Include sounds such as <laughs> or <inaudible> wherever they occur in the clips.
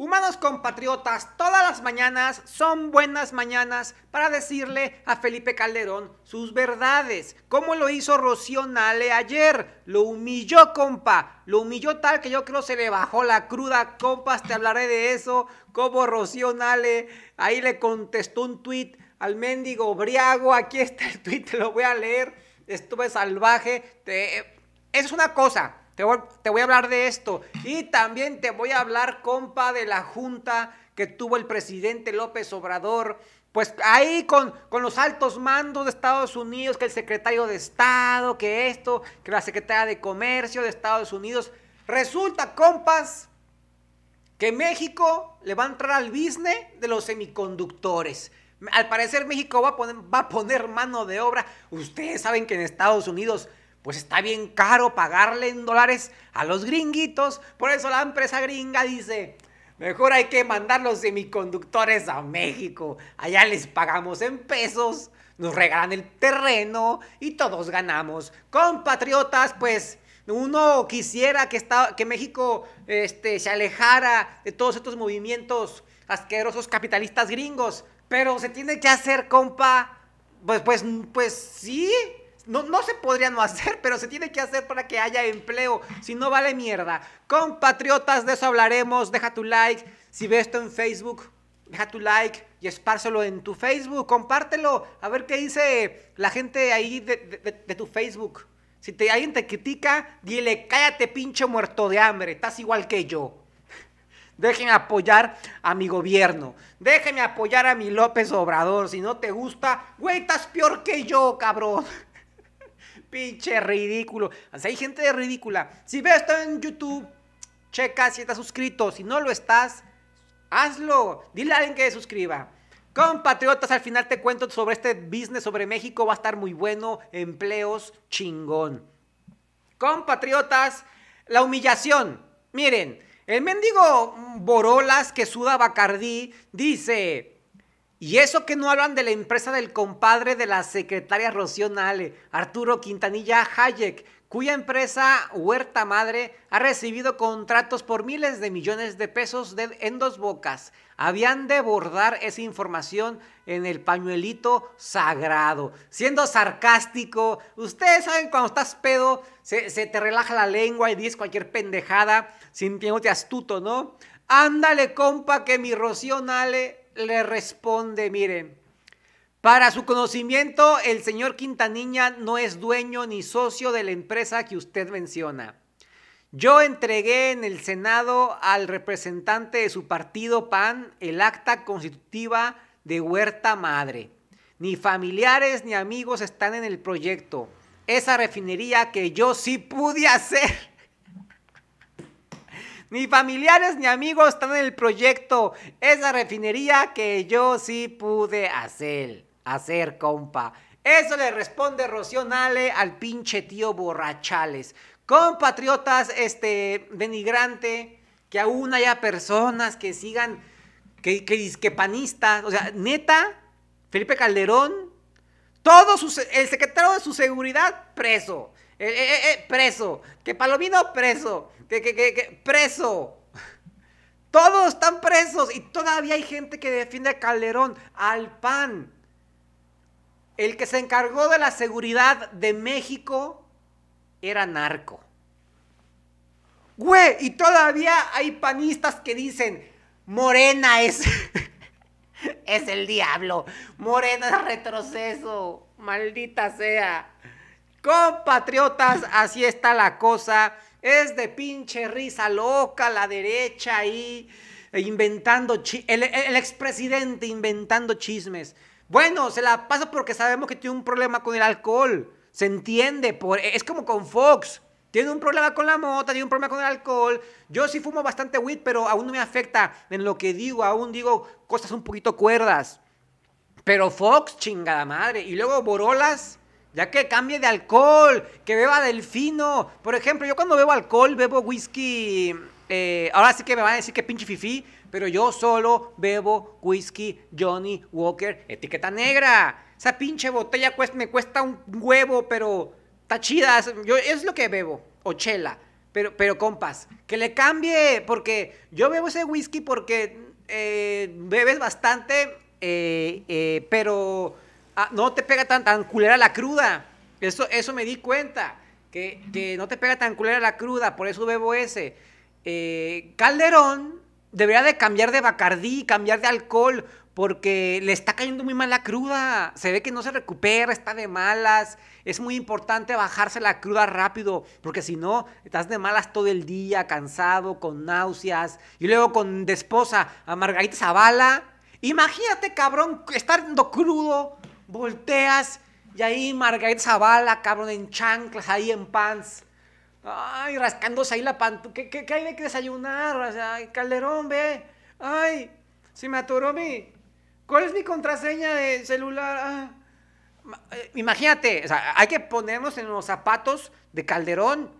Humanos compatriotas, todas las mañanas son buenas mañanas para decirle a Felipe Calderón sus verdades, como lo hizo Rocío Nale ayer. Lo humilló, compa, lo humilló tal que yo creo se le bajó la cruda, compas, te hablaré de eso, como Rocío Nale ahí le contestó un tweet al mendigo Briago, aquí está el tweet, te lo voy a leer, estuve salvaje, te... es una cosa. Te voy, a hablar de esto. Y también te voy a hablar, compa, de la junta que tuvo el presidente López Obrador. Pues ahí con, con los altos mandos de Estados Unidos, que el secretario de Estado, que esto, que la secretaria de Comercio de Estados Unidos. Resulta, compas, que México le va a entrar al business de los semiconductores. Al parecer México va a poner mano de obra. Ustedes saben que en Estados Unidos pues está bien caro pagarle en dólares a los gringuitos. Por eso la empresa gringa dice, mejor hay que mandar los semiconductores a México. Allá les pagamos en pesos, nos regalan el terreno y todos ganamos. Compatriotas, pues uno quisiera que, México este, se alejara de todos estos movimientos asquerosos capitalistas gringos. Pero se tiene que hacer, compa. Pues, pues, pues sí no, se podría no hacer, pero se tiene que hacer para que haya empleo, si no vale mierda. Compatriotas, de eso hablaremos, deja tu like, si ves esto en Facebook, deja tu like y espárselo en tu Facebook, compártelo, a ver qué dice la gente ahí de, tu Facebook. Si te, alguien te critica, dile, cállate pinche muerto de hambre, estás igual que yo. <laughs> Déjenme apoyar a mi gobierno. Déjenme apoyar a mi López Obrador. Si no te gusta, güey, estás peor que yo, cabrón. Pinche ridículo. Así hay gente de ridícula. Si ves esto en YouTube, checa si estás suscrito. Si no lo estás, hazlo. Dile a alguien que se suscriba. Compatriotas, al final te cuento sobre este business sobre México. Va a estar muy bueno. Empleos chingón. Compatriotas, la humillación. Miren, el mendigo Borolas que suda Bacardí dice... Y eso que no hablan de la empresa del compadre de la secretaria Rocío Nale, Arturo Quintanilla Hayek, cuya empresa Huerta Madre ha recibido contratos por miles de millones de pesos en dos bocas. Habían de bordar esa información en el pañuelito sagrado, siendo sarcástico. Ustedes saben cuando estás pedo, se, te relaja la lengua y dices cualquier pendejada, sin sintiéndote astuto, ¿no? Ándale, compa, que mi Rocío Nale le responde, miren, para su conocimiento, el señor Quintanilla no es dueño ni socio de la empresa que usted menciona. Yo entregué en el Senado al representante de su partido PAN el acta constitutiva de Huerta Madre. Ni familiares ni amigos están en el proyecto. Esa refinería que yo sí pude hacer ni familiares ni amigos están en el proyecto. Esa refinería que yo sí pude hacer. Hacer, compa. Eso le responde Rocío Nale al pinche tío borrachales. Compatriotas, este, denigrante, que aún haya personas que sigan, que, que, O sea, neta, Felipe Calderón, todo su, el secretario de su seguridad preso. Eh, eh, eh, preso. Que Palomino preso. Que, que, que, preso. <laughs> Todos están presos y todavía hay gente que defiende a Calderón, al PAN. El que se encargó de la seguridad de México era narco. Güey, y todavía hay panistas que dicen, Morena es, <laughs> es el diablo, Morena es retroceso, maldita sea. Compatriotas, así está la cosa. Es de pinche risa loca la derecha ahí, eh, inventando, el, el expresidente inventando chismes. Bueno, se la pasa porque sabemos que tiene un problema con el alcohol. Se entiende, por, es como con Fox. Tiene un problema con la mota, tiene un problema con el alcohol. Yo sí fumo bastante weed, pero aún no me afecta en lo que digo. Aún digo cosas un poquito cuerdas. Pero Fox, chingada madre. Y luego Borolas, ya que cambie de alcohol, que beba delfino. Por ejemplo, yo cuando bebo alcohol, bebo whisky. Eh, ahora sí que me van a decir que pinche fifi pero yo solo bebo whisky Johnny Walker, etiqueta negra. Esa pinche botella me cuesta un huevo, pero está chida. Yo, es lo que bebo, o chela. Pero, pero compas, que le cambie, porque yo bebo ese whisky porque eh, bebes bastante, eh, pero Ah, no te pega tan, tan culera la cruda. Eso, eso me di cuenta, que, no te pega tan culera la cruda, por eso bebo ese. Eh, Calderón debería de cambiar de Bacardí, cambiar de alcohol, porque le está cayendo muy mal la cruda. Se ve que no se recupera, está de malas. Es muy importante bajarse la cruda rápido, porque si no, estás de malas todo el día, cansado, con náuseas. Y luego con de esposa a Margarita Zavala. Imagínate, cabrón, estando crudo volteas y ahí Margaret Zavala, cabrón, en chanclas, ahí en pants. Ay, rascándose ahí la pantu, ¿Qué, hay de que desayunar? O Calderón, ve. Ay, se me aturó mi. ¿Cuál es mi contraseña de celular? Ah, eh, imagínate, hay que ponernos en los zapatos de Calderón.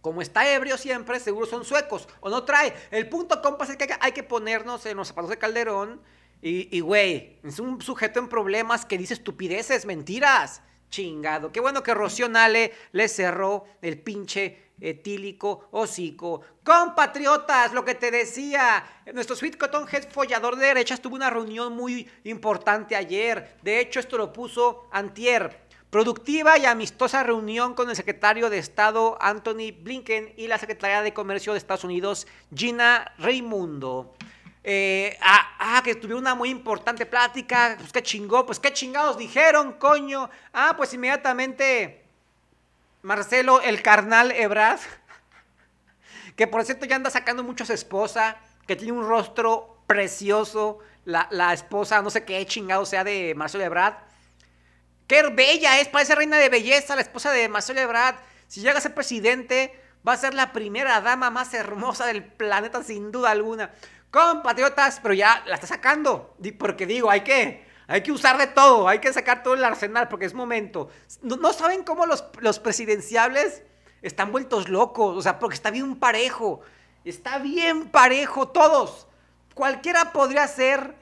Como está ebrio siempre, seguro son suecos o no trae. El punto, compas, es que hay que ponernos en los zapatos de Calderón y, güey, es un sujeto en problemas que dice estupideces, mentiras. Chingado. Qué bueno que Rocío Nale le cerró el pinche etílico hocico. Compatriotas, lo que te decía, nuestro Sweet Cotton Head follador de derechas tuvo una reunión muy importante ayer. De hecho, esto lo puso Antier. Productiva y amistosa reunión con el secretario de Estado Anthony Blinken y la secretaria de Comercio de Estados Unidos Gina Raimundo. Eh, ah, ah, que tuvieron una muy importante plática. Pues qué chingó, pues qué chingados dijeron, coño. Ah, pues inmediatamente Marcelo, el carnal Ebrad. <laughs> que por cierto ya anda sacando mucho a su esposa, que tiene un rostro precioso. La, esposa, no sé qué chingado sea de Marcelo Ebrad. Qué bella es, parece reina de belleza la esposa de Marcelo Ebrad. Si llega a ser presidente, va a ser la primera dama más hermosa del planeta, sin duda alguna compatriotas, pero ya la está sacando. Porque digo, hay que, hay que usar de todo, hay que sacar todo el arsenal porque es momento. No, saben cómo los, los presidenciables están vueltos locos, o sea, porque está bien parejo. Está bien parejo, todos. Cualquiera podría ser.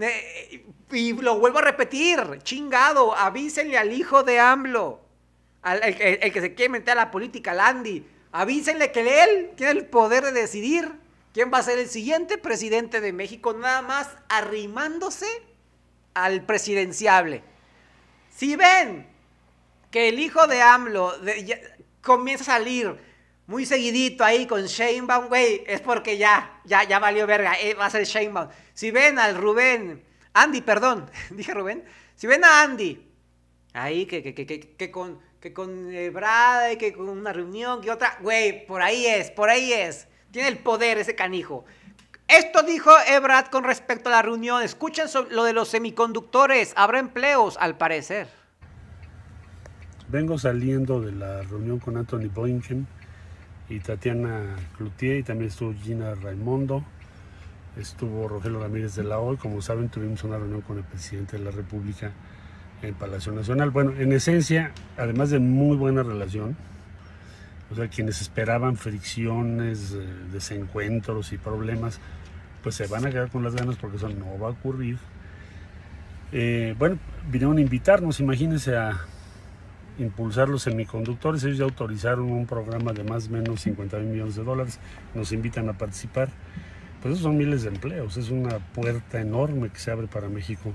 Eh, y lo vuelvo a repetir, chingado, avísenle al hijo de AMLO, al, el, que se quiere meter a la política, al avísenle que él tiene el poder de decidir ¿Quién va a ser el siguiente presidente de México? Nada más arrimándose al presidenciable. Si ven que el hijo de AMLO comienza a salir muy seguidito ahí con Sheinbaum, güey, es porque ya, ya, ya valió verga, eh, va a ser Sheinbaum. Si ven al Rubén, Andy, perdón, <laughs> dije Rubén, si ven a Andy, ahí que, que, que, con, que con que con una reunión, que otra, güey, por ahí es, por ahí es. Tiene el poder ese canijo. Esto dijo Ebrad con respecto a la reunión. Escuchen lo de los semiconductores. Habrá empleos, al parecer. Vengo saliendo de la reunión con Anthony Blinken y Tatiana Cloutier y también estuvo Gina Raimondo. Estuvo Rogelio Ramírez de la OI. Como saben, tuvimos una reunión con el presidente de la República en Palacio Nacional. Bueno, en esencia, además de muy buena relación, o sea, quienes esperaban fricciones, eh, desencuentros y problemas, pues se van a quedar con las ganas porque eso no va a ocurrir. Eh, bueno, vinieron a invitarnos, imagínense, a impulsar los semiconductores. Ellos ya autorizaron un programa de más o menos 50 mil millones de dólares. Nos invitan a participar. Pues esos son miles de empleos. Es una puerta enorme que se abre para México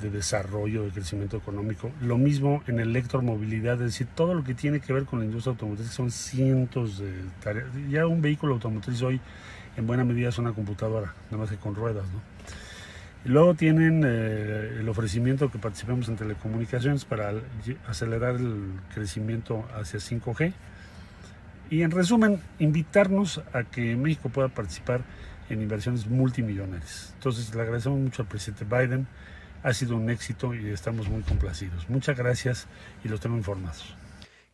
de desarrollo, de crecimiento económico. Lo mismo en electromovilidad, es decir, todo lo que tiene que ver con la industria automotriz, son cientos de tareas. Ya un vehículo automotriz hoy en buena medida es una computadora, nada más que con ruedas. ¿no? Y luego tienen eh, el ofrecimiento que participamos en telecomunicaciones para acelerar el crecimiento hacia 5G. Y en resumen, invitarnos a que México pueda participar en inversiones multimillonarias. Entonces le agradecemos mucho al presidente Biden ha sido un éxito y estamos muy complacidos. Muchas gracias y los tengo informados.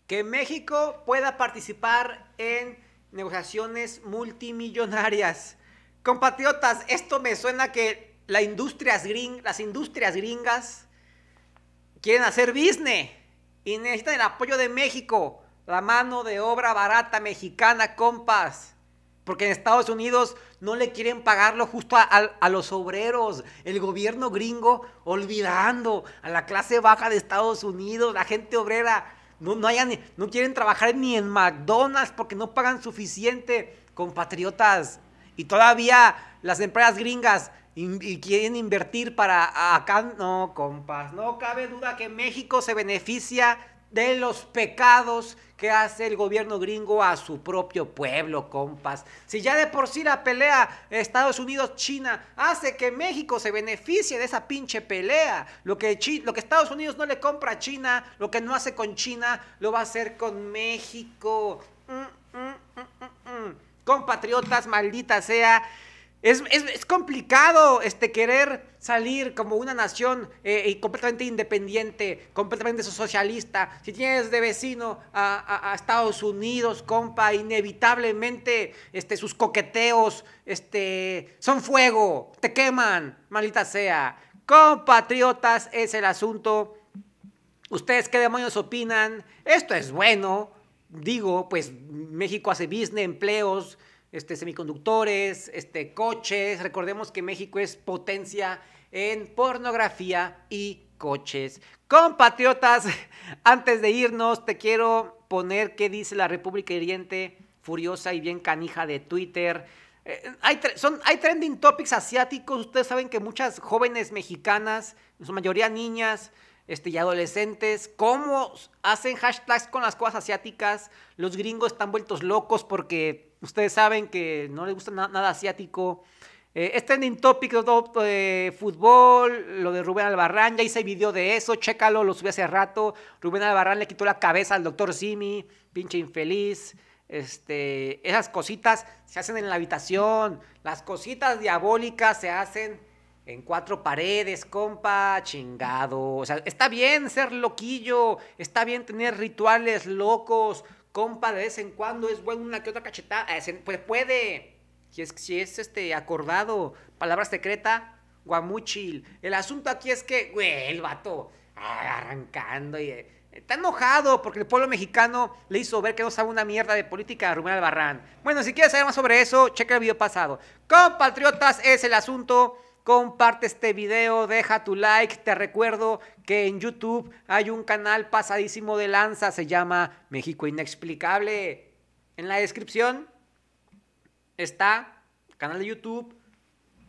Que México pueda participar en negociaciones multimillonarias. Compatriotas, esto me suena que las industrias gringas quieren hacer business y necesitan el apoyo de México, la mano de obra barata mexicana, compas. Porque en Estados Unidos no le quieren pagarlo justo a, los obreros. El gobierno gringo olvidando a la clase baja de Estados Unidos, la gente obrera. No, quieren trabajar ni en McDonald's porque no pagan suficiente, compatriotas. Y todavía las empresas gringas quieren invertir para acá. No, compas. No cabe duda que México se beneficia de los pecados ¿Qué hace el gobierno gringo a su propio pueblo, compas? Si ya de por sí la pelea Estados Unidos-China hace que México se beneficie de esa pinche pelea. Lo que, lo que Estados Unidos no le compra a China, lo que no hace con China, lo va a hacer con México. Mm, mm, mm, Compatriotas, maldita sea. Es, complicado este, querer salir como una nación eh, completamente independiente, completamente socialista. Si tienes de vecino a, Estados Unidos, compa, inevitablemente este, sus coqueteos este, son fuego, te queman, maldita sea. Compatriotas es el asunto. ¿Ustedes qué demonios opinan? Esto es bueno. Digo, pues México hace business, empleos, este, semiconductores, este, coches. Recordemos que México es potencia en pornografía y coches. Compatriotas, <laughs> antes de irnos, te quiero poner qué dice la República Hiriente, furiosa y bien canija de Twitter. Eh, hay, son, hay trending topics asiáticos. Ustedes saben que muchas jóvenes mexicanas, en su mayoría niñas, este, y adolescentes, cómo hacen hashtags con las cosas asiáticas, los gringos están vueltos locos porque ustedes saben que no les gusta nada asiático. Eh, en trending topic de fútbol, lo de Rubén Albarrán, ya hice video de eso, chécalo, lo subí hace rato. Rubén Albarrán le quitó la cabeza al doctor Simi, pinche infeliz. Este, esas cositas se hacen en la habitación, las cositas diabólicas se hacen en cuatro paredes, compa, chingado. O sea, está bien ser loquillo, está bien tener rituales locos, compa, de vez en cuando es bueno una que otra cachetada. Eh, pues puede. Si es, si es este acordado, palabra secreta, guamuchil. El asunto aquí es que, güey, el vato arrancando y eh, está enojado porque el pueblo mexicano le hizo ver que no sabe una mierda de política a Rubén Albarrán. Bueno, si quieres saber más sobre eso, checa el video pasado. Compatriotas, es el asunto comparte este video, deja tu like. Te recuerdo que en YouTube hay un canal pasadísimo de lanza, se llama México Inexplicable. En la descripción está el canal de YouTube.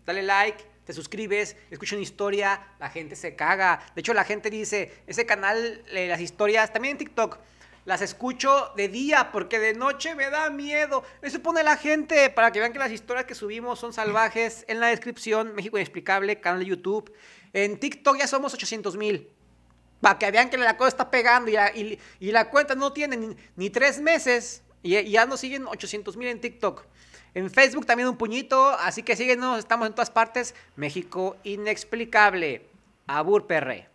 Dale like, te suscribes, escucha una historia, la gente se caga. De hecho, la gente dice, ese canal, eh, las historias, también en TikTok las escucho de día porque de noche me da miedo. Eso pone la gente para que vean que las historias que subimos son salvajes. En la descripción, México Inexplicable, canal de YouTube. En TikTok ya somos 800 mil. Para que vean que la cosa está pegando y la, cuenta no tiene ni, tres meses y, ya nos siguen 800 mil en TikTok. En Facebook también un puñito, así que síguenos, estamos en todas partes. México Inexplicable. Abur Perre.